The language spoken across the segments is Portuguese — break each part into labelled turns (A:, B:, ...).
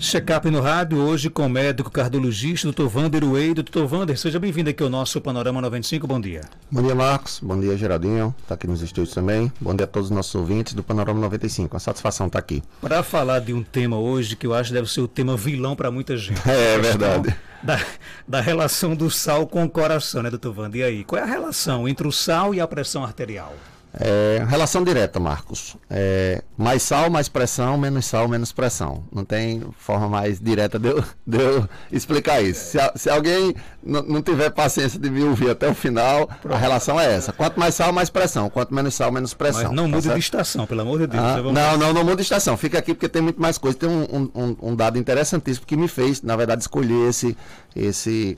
A: Check-up no rádio, hoje com o médico cardiologista, doutor Vander Wey. Doutor Vander, seja bem-vindo aqui ao nosso Panorama 95, bom dia.
B: Bom dia, Marcos, bom dia, Geraldinho, está aqui nos estúdios também. Bom dia a todos os nossos ouvintes do Panorama 95, uma satisfação estar tá aqui.
A: Para falar de um tema hoje que eu acho deve ser o tema vilão para muita gente. É, é verdade. Da, da relação do sal com o coração, né, doutor Vander? E aí, qual é a relação entre o sal e a pressão arterial? É, relação
B: direta, Marcos. É, mais sal, mais pressão, menos sal, menos pressão. Não tem forma mais direta de eu, de eu explicar isso. Se, se alguém não tiver paciência de me ouvir até o final, Pronto. a relação é essa. Quanto mais sal, mais pressão. Quanto menos sal, menos pressão. Mas não tá muda certo? de
A: estação, pelo amor de Deus. Ah, não, não,
B: não muda de estação. Fica aqui porque tem muito mais coisa. Tem um, um, um dado interessantíssimo que me fez, na verdade, escolher esse, esse,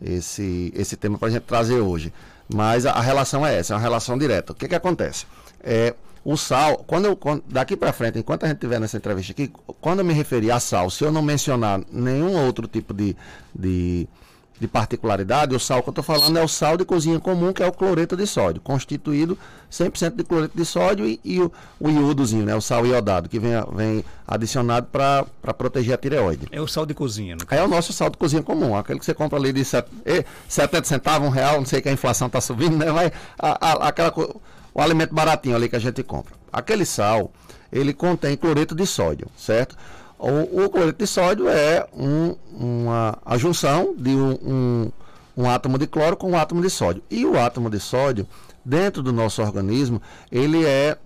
B: esse, esse tema para a gente trazer hoje. Mas a, a relação é essa, é uma relação direta. O que, que acontece? É, o sal, quando eu, quando, daqui para frente, enquanto a gente tiver nessa entrevista aqui, quando eu me referir a sal, se eu não mencionar nenhum outro tipo de, de de particularidade, o sal que eu estou falando é o sal de cozinha comum, que é o cloreto de sódio, constituído 100% de cloreto de sódio e, e o, o, iodozinho, né, o sal iodado, que vem, vem adicionado para proteger a tireoide.
A: É o sal de cozinha, não
B: É o nosso sal de cozinha comum, aquele que você compra ali de 70 centavos, um real, não sei que a inflação está subindo, né, mas a, a, aquela, o alimento baratinho ali que a gente compra. Aquele sal, ele contém cloreto de sódio, certo? O, o cloreto de sódio é um, uma, a junção de um, um, um átomo de cloro com um átomo de sódio. E o átomo de sódio, dentro do nosso organismo, ele é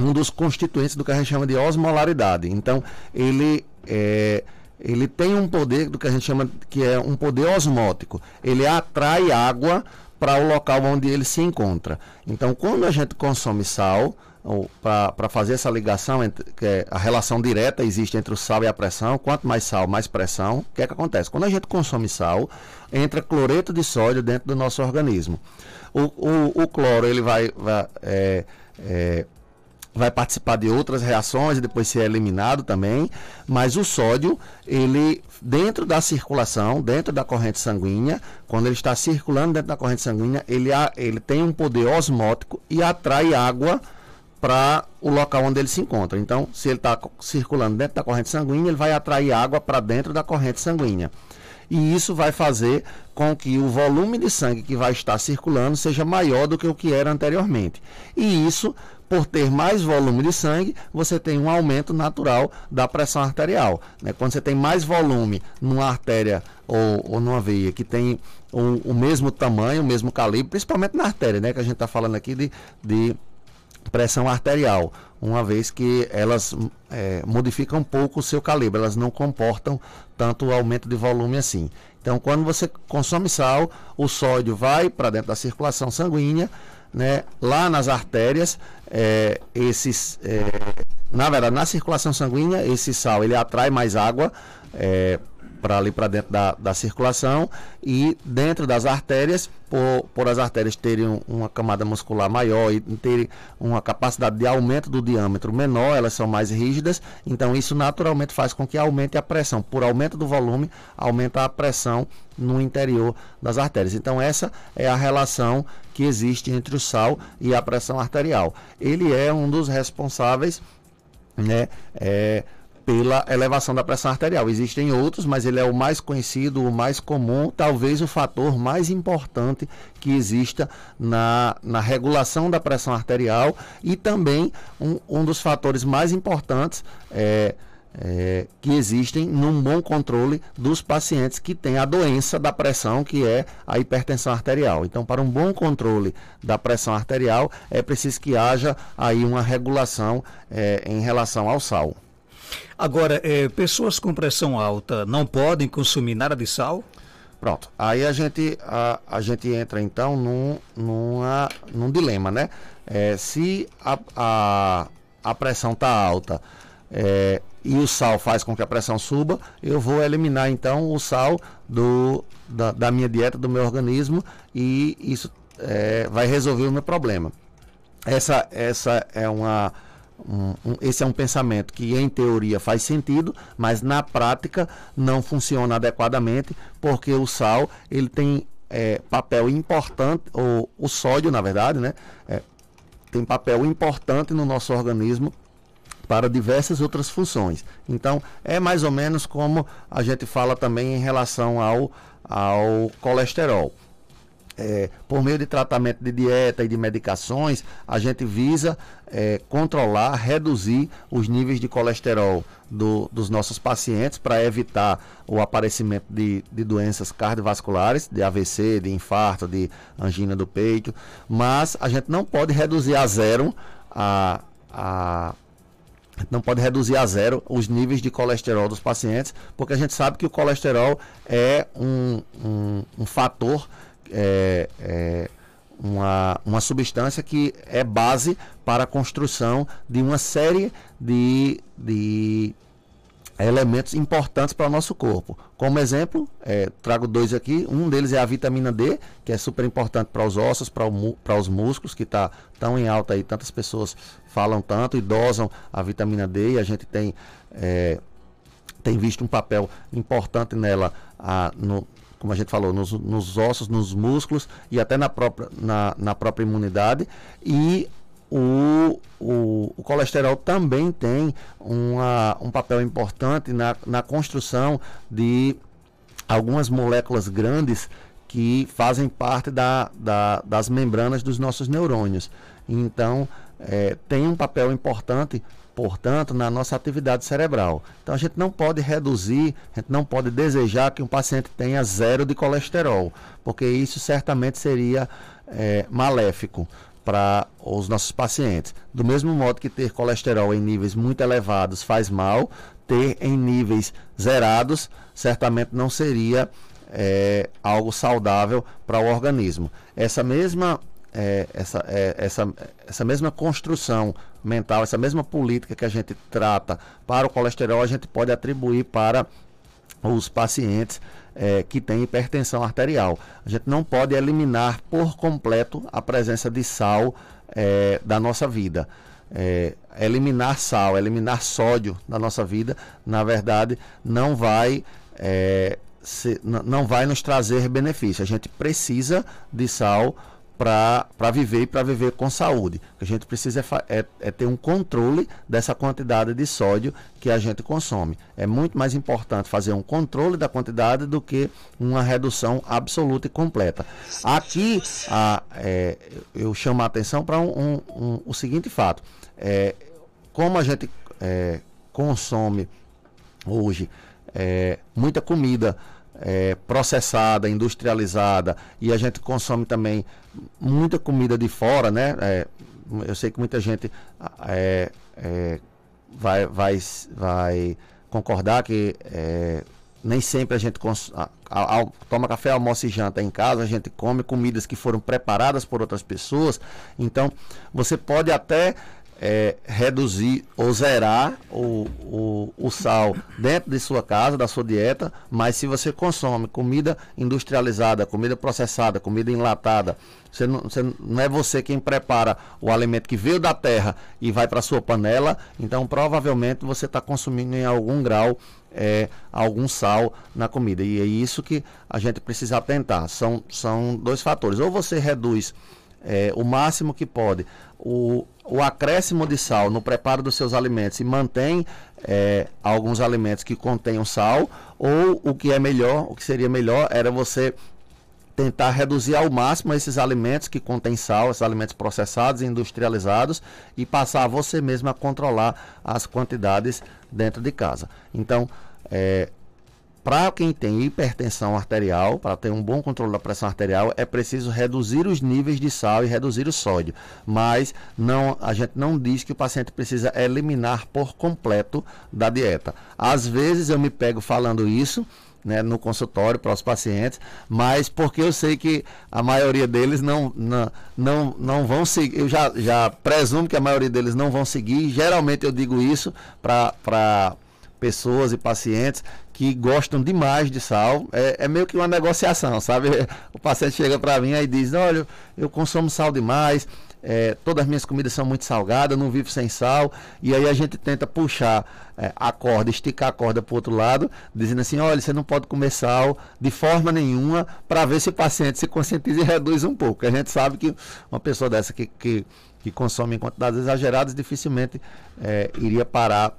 B: um dos constituintes do que a gente chama de osmolaridade. Então, ele é, ele tem um poder do que a gente chama que é um poder osmótico. Ele atrai água para o local onde ele se encontra. Então, quando a gente consome sal, então, para fazer essa ligação, entre, que é, a relação direta existe entre o sal e a pressão. Quanto mais sal, mais pressão. O que é que acontece? Quando a gente consome sal, entra cloreto de sódio dentro do nosso organismo. O, o, o cloro ele vai, vai, é, é, vai participar de outras reações e depois ser eliminado também. Mas o sódio, ele dentro da circulação, dentro da corrente sanguínea, quando ele está circulando dentro da corrente sanguínea, ele, ele tem um poder osmótico e atrai água para o local onde ele se encontra. Então, se ele está circulando dentro da corrente sanguínea, ele vai atrair água para dentro da corrente sanguínea. E isso vai fazer com que o volume de sangue que vai estar circulando seja maior do que o que era anteriormente. E isso, por ter mais volume de sangue, você tem um aumento natural da pressão arterial. Né? Quando você tem mais volume numa artéria ou, ou numa veia que tem o, o mesmo tamanho, o mesmo calibre, principalmente na artéria, né? que a gente está falando aqui de, de pressão arterial, uma vez que elas é, modificam um pouco o seu calibre, elas não comportam tanto aumento de volume assim. Então, quando você consome sal, o sódio vai para dentro da circulação sanguínea, né? lá nas artérias, é, esses, é, na verdade, na circulação sanguínea, esse sal ele atrai mais água. É, para ali para dentro da, da circulação e dentro das artérias, por, por as artérias terem uma camada muscular maior e terem uma capacidade de aumento do diâmetro menor, elas são mais rígidas, então isso naturalmente faz com que aumente a pressão. Por aumento do volume, aumenta a pressão no interior das artérias. Então essa é a relação que existe entre o sal e a pressão arterial. Ele é um dos responsáveis, né? É, pela elevação da pressão arterial. Existem outros, mas ele é o mais conhecido, o mais comum, talvez o fator mais importante que exista na, na regulação da pressão arterial e também um, um dos fatores mais importantes é, é, que existem num bom controle dos pacientes que têm a doença da pressão, que é a hipertensão arterial. Então, para um bom controle da pressão arterial, é preciso que haja
A: aí uma regulação é, em relação ao sal. Agora, é, pessoas com pressão alta não podem consumir nada de sal? Pronto. Aí a gente, a,
B: a gente entra então num, numa, num dilema, né? É, se a, a, a pressão está alta é, e o sal faz com que a pressão suba, eu vou eliminar então o sal do, da, da minha dieta, do meu organismo e isso é, vai resolver o meu problema. Essa, essa é uma um, um, esse é um pensamento que, em teoria, faz sentido, mas na prática não funciona adequadamente, porque o sal ele tem é, papel importante, ou o sódio, na verdade, né, é, tem papel importante no nosso organismo para diversas outras funções. Então, é mais ou menos como a gente fala também em relação ao, ao colesterol é, por meio de tratamento de dieta e de medicações, a gente visa é, controlar, reduzir os níveis de colesterol do, dos nossos pacientes para evitar o aparecimento de, de doenças cardiovasculares, de AVC, de infarto, de angina do peito. Mas a gente não pode reduzir a zero a. a não pode reduzir a zero os níveis de colesterol dos pacientes, porque a gente sabe que o colesterol é um, um, um fator é, é uma, uma substância que é base para a construção de uma série de, de elementos importantes para o nosso corpo. Como exemplo, é, trago dois aqui. Um deles é a vitamina D, que é super importante para os ossos, para, o, para os músculos, que está tão em alta aí. Tantas pessoas falam tanto e dosam a vitamina D e a gente tem, é, tem visto um papel importante nela a, no, como a gente falou, nos, nos ossos, nos músculos e até na própria, na, na própria imunidade. E o, o, o, colesterol também tem uma, um papel importante na, na construção de algumas moléculas grandes que fazem parte da, da, das membranas dos nossos neurônios. Então, é, tem um papel importante portanto, na nossa atividade cerebral. Então a gente não pode reduzir, a gente não pode desejar que um paciente tenha zero de colesterol, porque isso certamente seria é, maléfico para os nossos pacientes. Do mesmo modo que ter colesterol em níveis muito elevados faz mal, ter em níveis zerados certamente não seria é, algo saudável para o organismo. Essa mesma é, essa, é, essa, essa mesma construção mental, essa mesma política que a gente trata para o colesterol, a gente pode atribuir para os pacientes é, que têm hipertensão arterial. A gente não pode eliminar por completo a presença de sal é, da nossa vida. É, eliminar sal, eliminar sódio da nossa vida, na verdade, não vai. É, se, não vai nos trazer benefício. A gente precisa de sal para viver e para viver com saúde. O que a gente precisa é, é, é, ter um controle dessa quantidade de sódio que a gente consome. É muito mais importante fazer um controle da quantidade do que uma redução absoluta e completa. Aqui a, é, eu chamo a atenção para um, um, um, o seguinte fato: é, como a gente é, consome hoje é, muita comida. É, processada, industrializada e a gente consome também muita comida de fora, né? É, eu sei que muita gente ah, é, é, vai, vai, vai concordar que é, nem sempre a gente cons... a, a, a, toma café, almoça e janta em casa, a gente come comidas que foram preparadas por outras pessoas. Então, você pode até é, reduzir ou zerar o, o, o sal dentro de sua casa, da sua dieta, mas se você consome comida industrializada, comida processada, comida enlatada, você não, você não é você quem prepara o alimento que veio da terra e vai para sua panela, então provavelmente você está consumindo em algum grau é, algum sal na comida. E é isso que a gente precisa atentar. São, são dois fatores. Ou você reduz é, o máximo que pode o, o acréscimo de sal no preparo dos seus alimentos e mantém é, alguns alimentos que contenham sal, ou o que é melhor, o que seria melhor era você tentar reduzir ao máximo esses alimentos que contêm sal, esses alimentos processados e industrializados, e passar você mesmo a controlar as quantidades dentro de casa. Então, é, para quem tem hipertensão arterial, para ter um bom controle da pressão arterial, é preciso reduzir os níveis de sal e reduzir o sódio. Mas não, a gente não diz que o paciente precisa eliminar por completo da dieta. Às vezes eu me pego falando isso. Né, no consultório para os pacientes, mas porque eu sei que a maioria deles não, não, não, não vão seguir, eu já, já presumo que a maioria deles não vão seguir, geralmente eu digo isso para pessoas e pacientes que gostam demais de sal. É, é meio que uma negociação, sabe? O paciente chega para mim e diz: Olha, eu consumo sal demais. É, todas as minhas comidas são muito salgadas, não vivo sem sal. E aí a gente tenta puxar é, a corda, esticar a corda para o outro lado, dizendo assim: olha, você não pode comer sal de forma nenhuma, para ver se o paciente se conscientiza e reduz um pouco. A gente sabe que uma pessoa dessa que, que, que consome em quantidades exageradas dificilmente é, iria parar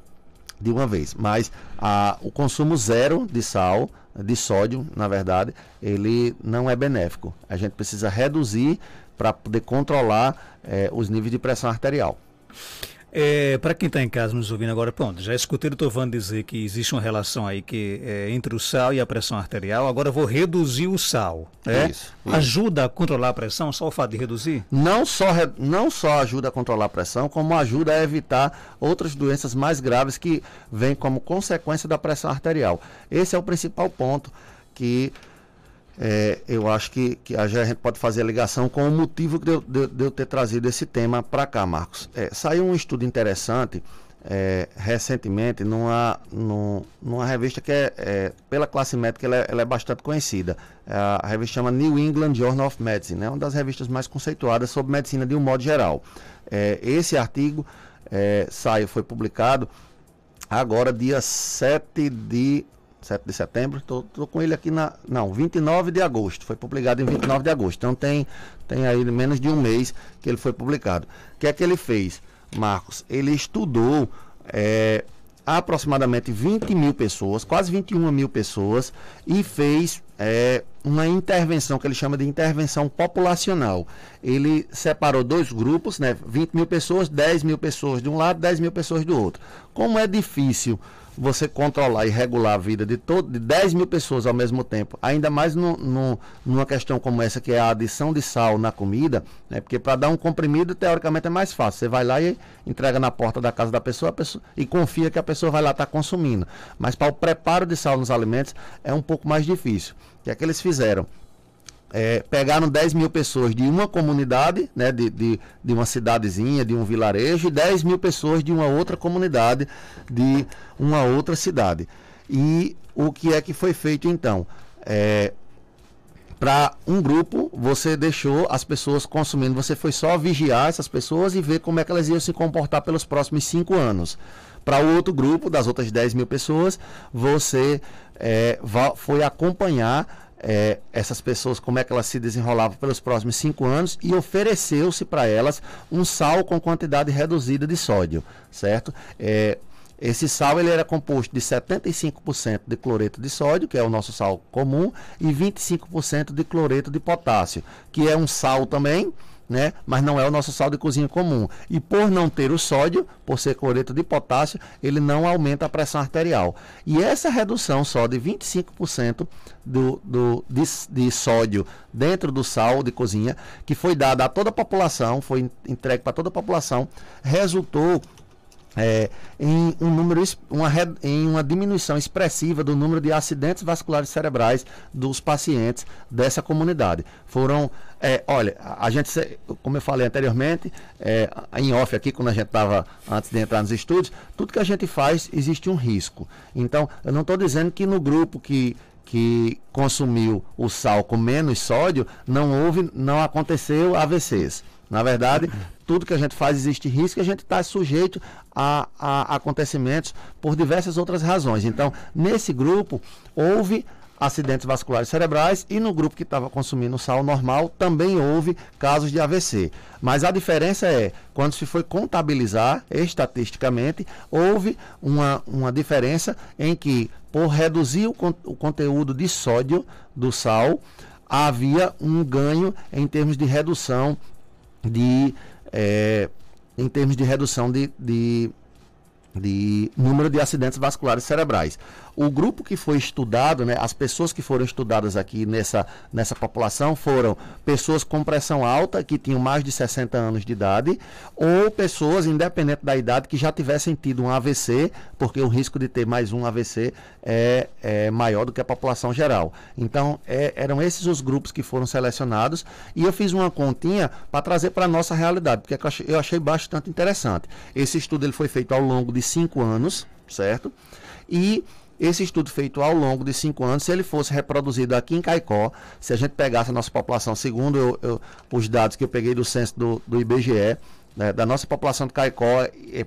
B: de uma vez. Mas a, o consumo zero de sal, de sódio, na verdade, ele não é benéfico. A gente precisa reduzir para poder controlar eh, os níveis de pressão arterial.
A: É, para quem está em casa nos ouvindo agora, pronto, já escutei o Tovan dizer que existe uma relação aí que é, entre o sal e a pressão arterial. Agora vou reduzir o sal. É? Isso, isso. Ajuda a controlar a pressão só o fato de reduzir?
B: Não só, não só ajuda a controlar a pressão, como ajuda a evitar outras doenças mais graves que vêm como consequência da pressão arterial. Esse é o principal ponto que é, eu acho que, que a gente pode fazer a ligação com o motivo de eu, de, de eu ter trazido esse tema para cá, Marcos. É, saiu um estudo interessante é, recentemente numa, numa, revista que é, é, pela classe médica ela, é, ela é, bastante conhecida. É, a revista chama New England Journal of Medicine, é né? uma das revistas mais conceituadas sobre medicina de um modo geral. esse artigo saiu, foi publicado agora dia 7 de 7 de setembro, tô, tô, com ele aqui na. Não, 29 de agosto. Foi publicado em 29 de agosto. Então tem, tem aí menos de um mês que ele foi publicado. O que é que ele fez, Marcos? Ele estudou é, aproximadamente 20 mil pessoas, quase 21 mil pessoas, e fez é, uma intervenção que ele chama de intervenção populacional. Ele separou dois grupos, né? 20 mil pessoas, 10 mil pessoas de um lado, 10 mil pessoas do outro. Como é difícil você controlar e regular a vida de, todo, de 10 mil pessoas ao mesmo tempo, ainda mais no, no, numa questão como essa, que é a adição de sal na comida, né? porque para dar um comprimido, teoricamente é mais fácil. Você vai lá e entrega na porta da casa da pessoa, pessoa e confia que a pessoa vai lá estar tá consumindo. Mas para o preparo de sal nos alimentos é um pouco mais difícil. O que é que eles fizeram? é, pegaram 10 mil pessoas de uma comunidade, né, de, de, de, uma cidadezinha, de um vilarejo, e 10 mil pessoas de uma outra comunidade, de uma outra cidade. E o que é que foi feito então? É, para um grupo, você deixou as pessoas consumindo, você foi só vigiar essas pessoas e ver como é que elas iam se comportar pelos próximos cinco anos. Para o outro grupo, das outras 10 mil pessoas, você é, foi acompanhar é, essas pessoas, como é que elas se desenrolavam pelos próximos cinco anos e ofereceu-se para elas um sal com quantidade reduzida de sódio, certo? É, esse sal ele era composto de 75% de cloreto de sódio, que é o nosso sal comum, e 25% de cloreto de potássio, que é um sal também, né? Mas não é o nosso sal de cozinha comum. E por não ter o sódio, por ser cloreto de potássio, ele não aumenta a pressão arterial. E essa redução só de 25% do, do, de, de, sódio dentro do sal de cozinha, que foi dada a toda a população, foi entregue para toda a população, resultou é, em um número uma, em uma diminuição expressiva do número de acidentes vasculares cerebrais dos pacientes dessa comunidade. Foram é, olha, a gente, como eu falei anteriormente, é, em off aqui, quando a gente estava antes de entrar nos estúdios, tudo que a gente faz existe um risco. Então, eu não estou dizendo que no grupo que, que consumiu o sal com menos sódio, não houve, não aconteceu AVCs. Na verdade, tudo que a gente faz existe risco e a gente está sujeito a, a acontecimentos por diversas outras razões. Então, nesse grupo, houve acidentes vasculares cerebrais e no grupo que estava consumindo sal normal também houve casos de AVC. Mas a diferença é, quando se foi contabilizar estatisticamente, houve uma, uma diferença em que, por reduzir o, o conteúdo de sódio do sal, havia um ganho em termos de redução de. É, em termos de redução de, de, de número de acidentes vasculares cerebrais o grupo que foi estudado, né, as pessoas que foram estudadas aqui nessa, nessa população foram pessoas com pressão alta, que tinham mais de 60 anos de idade, ou pessoas, independente da idade, que já tivessem tido um AVC, porque o risco de ter mais um AVC é, é maior do que a população geral. Então, é, eram esses os grupos que foram selecionados, e eu fiz uma continha para trazer para a nossa realidade, porque é eu achei, eu achei bastante interessante. Esse estudo ele foi feito ao longo de cinco anos, certo? E esse estudo feito ao longo de cinco anos, se ele fosse reproduzido aqui em Caicó, se a gente pegasse a nossa população, segundo eu, eu, os dados que eu peguei do censo do, do IBGE, né, da nossa população de Caicó,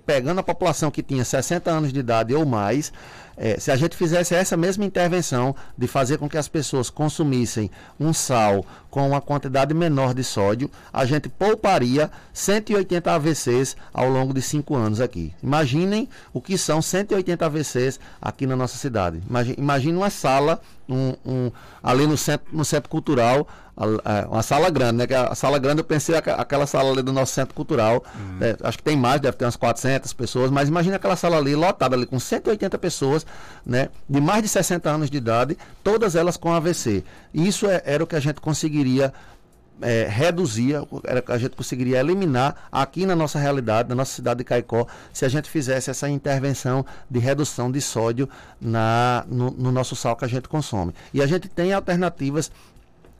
B: pegando a população que tinha 60 anos de idade ou mais, é, se a gente fizesse essa mesma intervenção de fazer com que as pessoas consumissem um sal com uma quantidade menor de sódio, a gente pouparia 180 AVCs ao longo de 5 anos aqui. Imaginem o que são 180 AVCs aqui na nossa cidade. Imagine uma sala um, um, ali no centro, no centro cultural, é, uma sala grande, né? a sala grande eu pensei aquela sala ali do nosso centro cultural, uhum. acho que tem mais, deve ter umas 400 pessoas, mas imagina aquela sala ali lotada ali com 180 pessoas pessoas né, de mais de 60 anos de idade, todas elas com AVC. Isso é, era o que a gente conseguiria é, reduzir, era, a gente conseguiria eliminar aqui na nossa realidade, na nossa cidade de Caicó, se a gente fizesse essa intervenção de redução de sódio na, no, no nosso sal que a gente consome. E a gente tem alternativas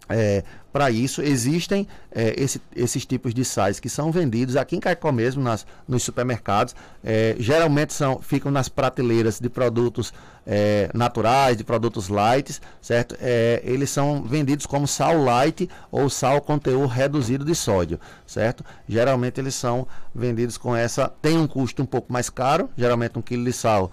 B: é, para isso, existem é, esse, esses tipos de sais que são vendidos aqui em Caicó mesmo, nas, nos supermercados. É, geralmente são, ficam nas prateleiras de produtos é, naturais, de produtos light, certo? eles são vendidos como sal light ou sal conteúdo reduzido de sódio, certo? Geralmente eles são vendidos com essa... Tem um custo um pouco mais caro, geralmente um quilo de sal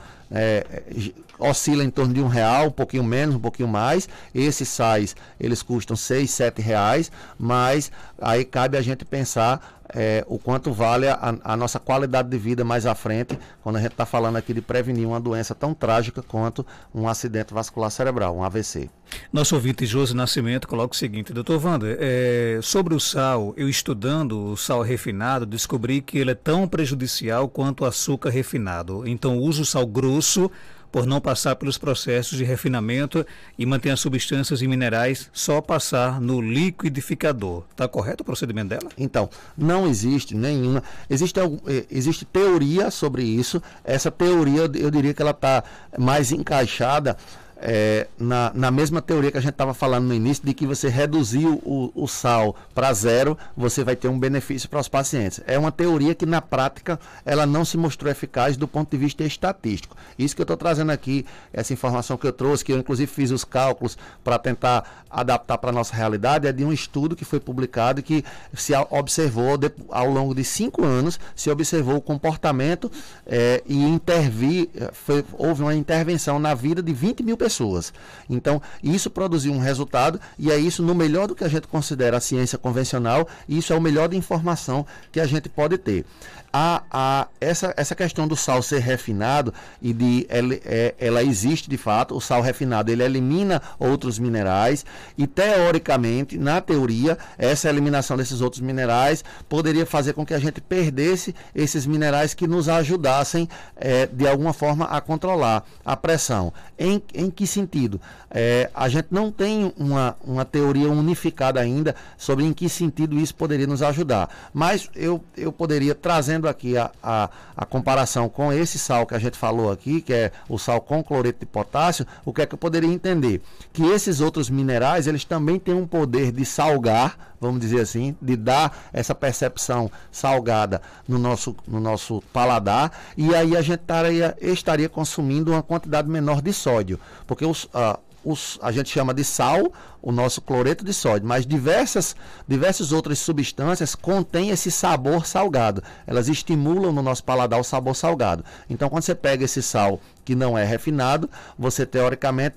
B: oscila em torno de um real, um pouquinho menos, um pouquinho mais. Esses sais, eles custam seis, sete reais, mas aí cabe a gente pensar é, o quanto vale a, a, nossa qualidade de vida mais à frente, quando a gente está falando aqui de prevenir uma doença tão trágica quanto um acidente vascular cerebral, um AVC.
A: Nosso ouvinte José Nascimento coloca o seguinte, doutor Wander, é, sobre o sal, eu estudando o sal refinado, descobri que ele é tão prejudicial quanto o açúcar refinado. Então uso o sal grosso por não passar pelos processos de refinamento e manter as substâncias e minerais só passar no liquidificador. Está correto o procedimento dela? Então, não existe nenhuma. Existe, eh, existe
B: teoria sobre isso. Essa teoria, eu diria que ela está mais encaixada é, na, na mesma teoria que a gente estava falando no início, de que você reduziu o, o sal para zero, você vai ter um benefício para os pacientes. É uma teoria que, na prática, ela não se mostrou eficaz do ponto de vista estatístico. Isso que eu estou trazendo aqui, essa informação que eu trouxe, que eu inclusive fiz os cálculos para tentar adaptar para a nossa realidade, é de um estudo que foi publicado que se observou de, ao longo de cinco anos, se observou o comportamento é, e intervi, é, foi, houve uma intervenção na vida de 20 mil pessoas pessoas. Então, isso produziu um resultado e é isso, no melhor do que a gente considera a ciência convencional, isso é o melhor de informação que a gente pode ter a, a essa, essa questão do sal ser refinado e de ele, é, ela existe de fato, o sal refinado ele elimina outros minerais e teoricamente, na teoria, essa eliminação desses outros minerais poderia fazer com que a gente perdesse esses minerais que nos ajudassem é, de alguma forma a controlar a pressão. Em, em que sentido? É, a gente não tem uma, uma teoria unificada ainda sobre em que sentido isso poderia nos ajudar, mas eu, eu poderia trazendo fazendo aqui a, a, a, comparação com esse sal que a gente falou aqui, que é o sal com cloreto de potássio, o que é que eu poderia entender? Que esses outros minerais, eles também têm um poder de salgar, vamos dizer assim, de dar essa percepção salgada no nosso, no nosso paladar, e aí a gente estaria, estaria consumindo uma quantidade menor de sódio, porque os, a, os, a gente chama de sal, o nosso cloreto de sódio, mas diversas, diversas outras substâncias contêm esse sabor salgado. Elas estimulam no nosso paladar o sabor salgado. Então, quando você pega esse sal que não é refinado, você teoricamente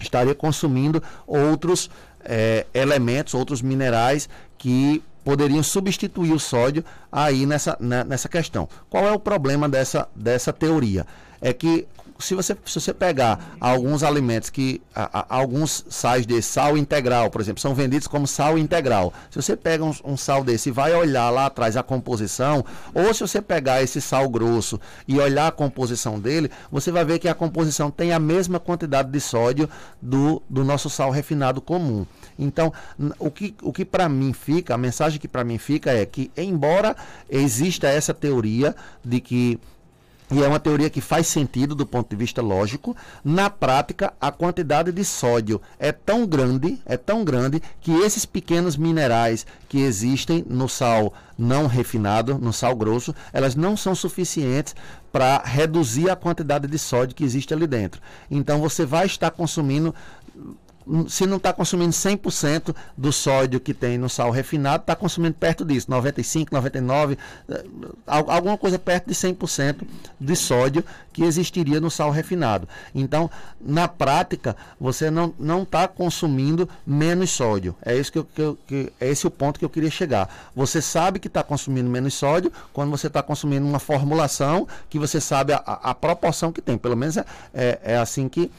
B: estaria consumindo outros é, elementos, outros minerais que poderiam substituir o sódio aí nessa, né, nessa questão. Qual é o problema dessa, dessa teoria? É que se você, se você pegar alguns alimentos que. A, a, alguns sais de sal integral, por exemplo, são vendidos como sal integral. Se você pega um, um sal desse e vai olhar lá atrás a composição, ou se você pegar esse sal grosso e olhar a composição dele, você vai ver que a composição tem a mesma quantidade de sódio do, do nosso sal refinado comum. Então, o que, o que para mim fica, a mensagem que para mim fica é que, embora exista essa teoria de que e é uma teoria que faz sentido do ponto de vista lógico. Na prática, a quantidade de sódio é tão grande, é tão grande que esses pequenos minerais que existem no sal não refinado, no sal grosso, elas não são suficientes para reduzir a quantidade de sódio que existe ali dentro. Então você vai estar consumindo se não está consumindo 100% do sódio que tem no sal refinado, está consumindo perto disso, 95, 99, eh, alguma coisa perto de 100% de sódio que existiria no sal refinado. Então, na prática, você não não está consumindo menos sódio. É isso que, eu, que, eu, que é esse o ponto que eu queria chegar. Você sabe que está consumindo menos sódio quando você está consumindo uma formulação que você sabe a, a, a proporção que tem. Pelo menos é, é, é assim que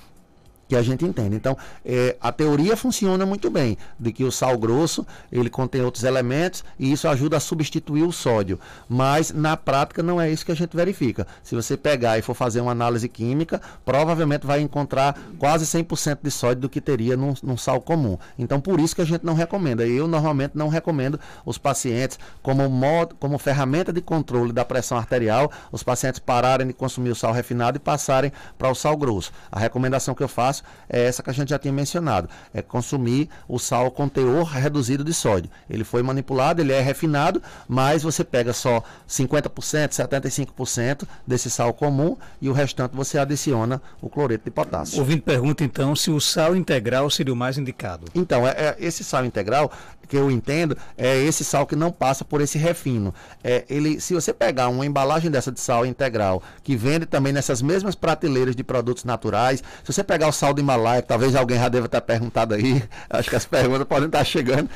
B: que a gente entende. Então, é, a teoria funciona muito bem, de que o sal grosso ele contém outros elementos e isso ajuda a substituir o sódio. Mas na prática não é isso que a gente verifica. Se você pegar e for fazer uma análise química, provavelmente vai encontrar quase 100% de sódio do que teria num, num, sal comum. Então, por isso que a gente não recomenda. Eu normalmente não recomendo os pacientes como modo, como ferramenta de controle da pressão arterial, os pacientes pararem de consumir o sal refinado e passarem para o sal grosso. A recomendação que eu faço fácil é essa que a gente já tinha mencionado, é consumir o sal com teor reduzido de sódio. Ele foi manipulado, ele é refinado, mas você pega só 50%, 75% desse sal comum e o restante você adiciona o cloreto de potássio. Ouvindo pergunta então se o sal integral seria o mais indicado. Então, é, é esse sal integral que eu entendo, é esse sal que não passa por esse refino. É, ele, se você pegar uma embalagem dessa de sal integral, que vende também nessas mesmas prateleiras de produtos naturais, se você pegar o sal do Himalaia, talvez alguém já deva estar perguntado aí, acho que as perguntas podem estar chegando,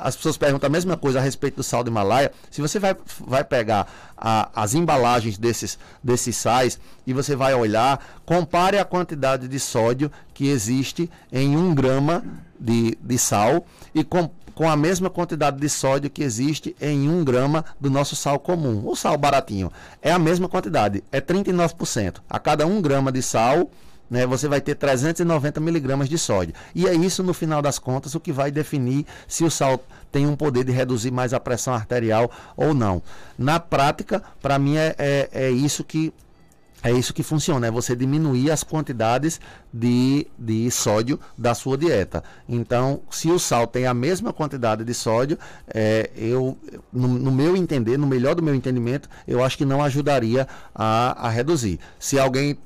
B: as pessoas perguntam a mesma coisa a respeito do sal do Himalaia, se você vai, vai pegar a, as embalagens desses, desses sais e você vai olhar, compare a quantidade de sódio que existe em um grama de, de sal e com, com a mesma quantidade de sódio que existe em um grama do nosso sal comum, o sal baratinho. É a mesma quantidade, é 39%. A cada um grama de sal, né, você vai ter 390 miligramas de sódio. E é isso, no final das contas, o que vai definir se o sal tem um poder de reduzir mais a pressão arterial ou não. Na prática, para mim, é, é, é isso que é isso que funciona, é você diminuir as quantidades de, de sódio da sua dieta. Então, se o sal tem a mesma quantidade de sódio, é, eu, no, no, meu entender, no melhor do meu entendimento, eu acho que não ajudaria a, a reduzir. Se alguém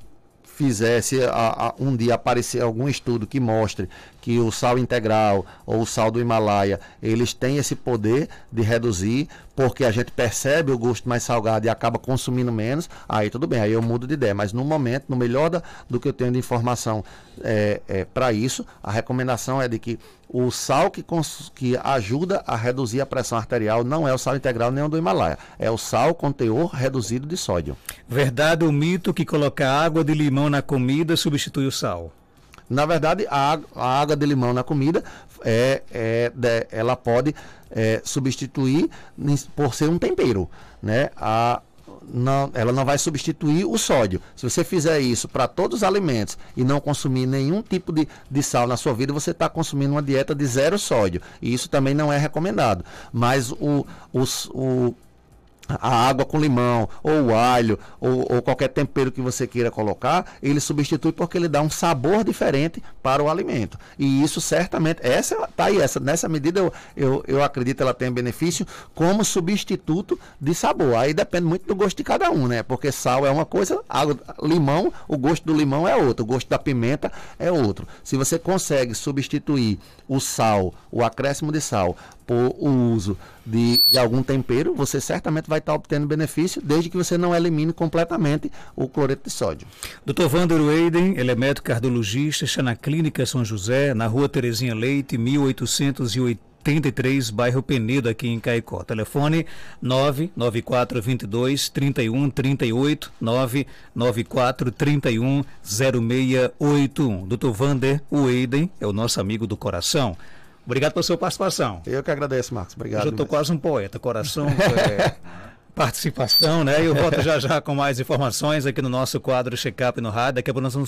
B: fizesse a, a, um dia aparecer algum estudo que mostre que o sal integral ou o sal do Himalaia, eles têm esse poder de reduzir, porque a gente percebe o gosto mais salgado e acaba consumindo menos, aí tudo bem, aí eu mudo de ideia. Mas no momento, no melhor da, do que eu tenho de informação é, é, para isso, a recomendação é de que o sal que, que ajuda a reduzir a pressão arterial não é o sal integral nem o do Himalaia, é o sal com teor reduzido de
A: sódio. Verdade ou mito que colocar água de limão na comida substitui o sal? Na verdade, a, a água de limão na comida é, é de, ela pode
B: é, substituir por ser um tempero, né? A, não, ela não vai substituir o sódio. Se você fizer isso para todos os alimentos e não consumir nenhum tipo de, de sal na sua vida, você está consumindo uma dieta de zero sódio. E isso também não é recomendado. Mas o, o, o a água com limão, ou alho, ou, ou, qualquer tempero que você queira colocar, ele substitui porque ele dá um sabor diferente para o alimento. E isso certamente, essa tá aí, essa, nessa medida eu, eu, eu acredito ela tem benefício como substituto de sabor. Aí depende muito do gosto de cada um, né? Porque sal é uma coisa, água, limão, o gosto do limão é outro, o gosto da pimenta é outro. Se você consegue substituir o sal, o acréscimo de sal, por o uso de, de, algum tempero, você certamente vai estar obtendo benefício, desde que você não
A: elimine completamente o cloreto de sódio. Dr. Vander Weiden, ele é médico cardiologista, está na Clínica São José, na rua Terezinha Leite, 1883, bairro Penedo, aqui em Caicó. Telefone 99422 3138 994 31 Dr. Vander Weiden é o nosso amigo do coração. Obrigado pela sua participação. Eu que agradeço, Marcos. Obrigado. Eu estou quase um poeta, coração. É, participação, né? Eu volto já já com mais informações aqui no nosso quadro Checkup no Rádio. Daqui a pouco nós vamos